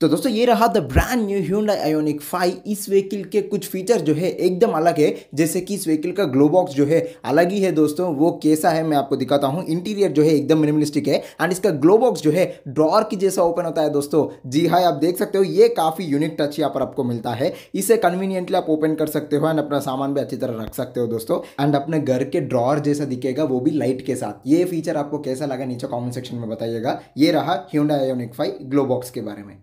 तो दोस्तों ये रहा the brand new Hyundai Ioniq 5 इस व्हीकल के कुछ फीचर जो है एकदम अलग है जैसे कि इस व्हीकल का ग्लो बॉक्स जो है अलग ही है दोस्तों वो कैसा है मैं आपको दिखाता हूँ इंटीरियर जो है एकदम मिनिमलिस्टिक है एंड इसका ग्लो बॉक्स जो है ड्रॉर की जैसा ओपन होता है दोस्तों जी हाँ आप देख सकते हो ये काफ़ी यूनिक टच यहाँ पर आपको मिलता है इसे कन्वीनियंटली आप ओपन कर सकते हो एंड अपना सामान भी अच्छी तरह रख सकते हो दोस्तों एंड अपने घर के ड्रॉर जैसा दिखेगा वो भी लाइट के साथ ये फीचर आपको कैसा लगा नीचे कॉमेंट सेक्शन में बताइएगा ये रहा Hyundai Ioniq five glove box के बारे में